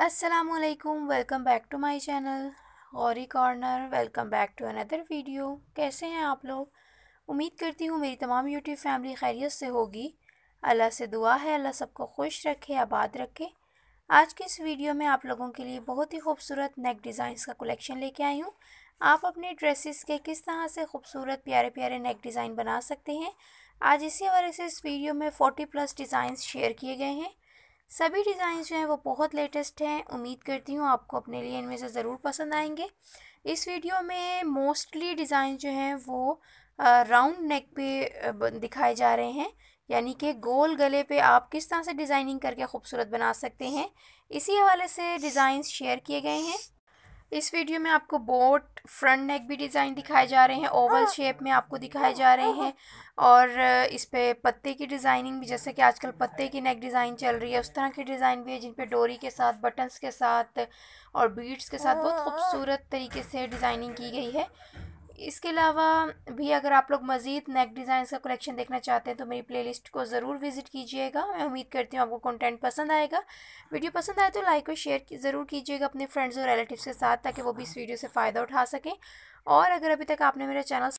Aslam welcome back to my channel Gauri corner welcome back to another video कैसे हैं आप लोग उम्मीद करती हूँ मेरी तमाम यूट्यूब फैमिली खैरियत से होगी अल्लाह से दुआ है अल्लाह सबको खुश रखे आबाद रखे आज के इस वीडियो में आप लोगों के लिए बहुत ही खूबसूरत नेक डिज़ाइंस का कलेक्शन लेके आई हूँ आप अपने ड्रेसेस के किस तरह से खूबसूरत प्यारे प्यारे नेक डिज़ाइन बना सकते हैं आज इसी वजह से इस वीडियो में 40 प्लस डिज़ाइंस शेयर किए गए हैं सभी डिज़ाइन जो हैं वो बहुत लेटेस्ट हैं उम्मीद करती हूँ आपको अपने लिए इनमें से ज़रूर पसंद आएंगे इस वीडियो में मोस्टली डिज़ाइन जो हैं वो राउंड नेक पे दिखाए जा रहे हैं यानी कि गोल गले पे आप किस तरह से डिज़ाइनिंग करके खूबसूरत बना सकते हैं इसी हवाले से डिज़ाइंस शेयर किए गए हैं इस वीडियो में आपको बोट फ्रंट नेक भी डिज़ाइन दिखाए जा रहे हैं ओवल हाँ। शेप में आपको दिखाए जा रहे हाँ, हाँ। हैं और इस पर पत्ते की डिज़ाइनिंग भी जैसे कि आजकल पत्ते की नेक डिज़ाइन चल रही है उस तरह की डिज़ाइन भी है जिन पे डोरी के साथ बटन्स के साथ और बीड्स के साथ बहुत खूबसूरत तरीके से डिज़ाइनिंग की गई है इसके अलावा भी अगर आप लोग मज़ीद नेक डिज़ाइंस का कलेक्शन देखना चाहते हैं तो मेरी प्लेलिस्ट को ज़रूर विज़िट कीजिएगा मैं उम्मीद करती हूँ आपको कंटेंट पसंद आएगा वीडियो पसंद आए तो लाइक और शेयर ज़रूर कीजिएगा अपने फ्रेंड्स और रिलेटिव्स के साथ ताकि वो भी इस वीडियो से फ़ायदा उठा सकें और अगर अभी तक आपने मेरा चैनल